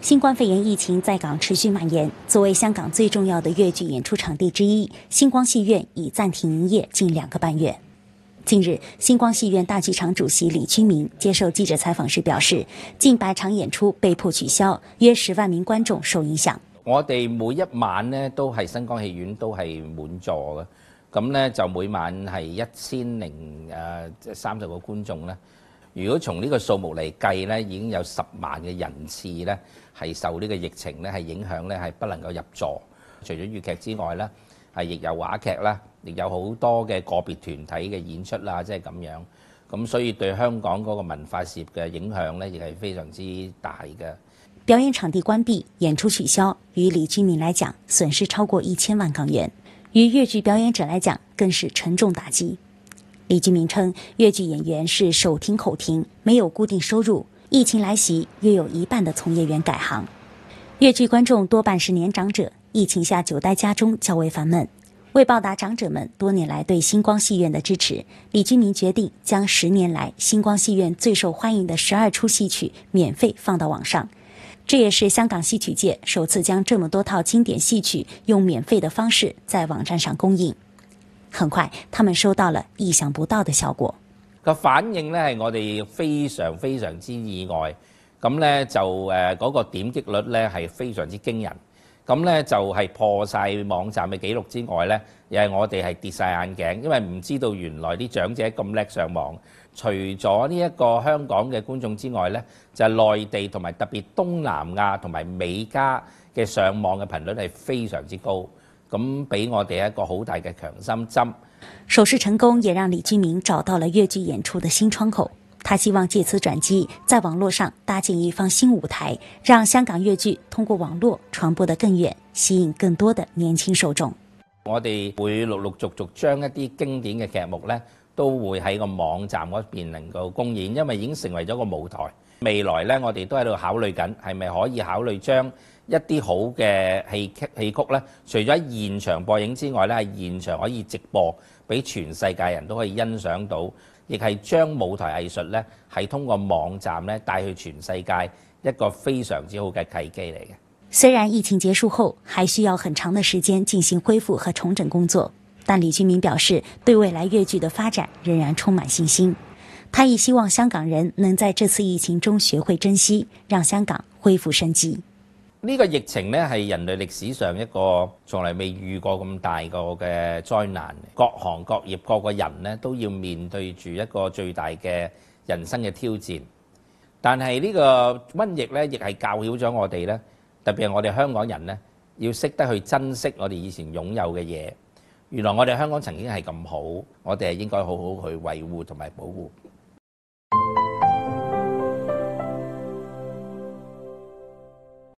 新冠肺炎疫情在港持续蔓延。作为香港最重要的粤剧演出场地之一，星光戏院已暂停营业近两个半月。近日，星光戏院大剧场主席李居明接受记者采访时表示，近百场演出被迫取消，约十万名观众受影响。我哋每一晚呢，都系星光戏院都系满座嘅，咁呢就每晚系一千零诶，即三十个观众咧。如果從呢個數目嚟計呢已經有十萬嘅人次呢係受呢個疫情呢係影響呢係不能夠入座。除咗粵劇之外呢係亦有話劇啦，亦有好多嘅個別團體嘅演出啦，即係咁樣。咁所以對香港嗰個文化業嘅影響呢，亦係非常之大嘅。表演場地關閉，演出取消，於李居民来講，損失超過一千萬港元；於粵劇表演者来講，更是沉重打擊。李君明称，粤剧演员是手停口停，没有固定收入。疫情来袭，约有一半的从业员改行。粤剧观众多半是年长者，疫情下久待家中较为烦闷。为报答长者们多年来对星光戏院的支持，李君明决定将十年来星光戏院最受欢迎的十二出戏曲免费放到网上。这也是香港戏曲界首次将这么多套经典戏曲用免费的方式在网站上公映。很快，他们收到了意想不到的效果。個反應咧係我哋非常非常之意外，咁咧就诶嗰個點擊率咧係非常之驚人，咁咧就係破晒網站嘅記錄之外咧，又係我哋係跌晒眼鏡，因為唔知道原來啲長者咁叻上網。除咗呢一個香港嘅觀眾之外咧，就係內地同埋特別東南亞同埋美加嘅上網嘅頻率係非常之高。咁俾我哋一個好大嘅強心針，首試成功，也让李居明找到了越劇演出的新窗口。他希望借此轉機，在網絡上搭建一方新舞台，讓香港越劇通過網絡傳播得更遠，吸引更多的年輕受眾。我哋會陸陸續續將一啲經典嘅劇目呢，都會喺個網站嗰邊能夠公演，因為已經成為咗個舞台。未來呢，我哋都喺度考慮緊，係咪可以考慮將一啲好嘅戲戲曲咧，除咗現場播映之外咧，係現場可以直播，俾全世界人都可以欣賞到，亦係將舞台藝術咧係通過網站咧帶去全世界一個非常之好嘅契機嚟嘅。雖然疫情結束後，還需要很長的時間進行恢復和重整工作，但李俊明表示對未來粵劇的發展仍然充滿信心。他亦希望香港人能喺這次疫情中學會珍惜，讓香港恢復生機。呢個疫情咧係人類歷史上一個從嚟未遇過咁大個嘅災難，各行各業各個人咧都要面對住一個最大嘅人生嘅挑戰。但係呢個瘟疫咧，亦係教曉咗我哋咧，特別係我哋香港人咧，要識得去珍惜我哋以前擁有嘅嘢。原來我哋香港曾經係咁好，我哋係應該好好去維護同埋保護。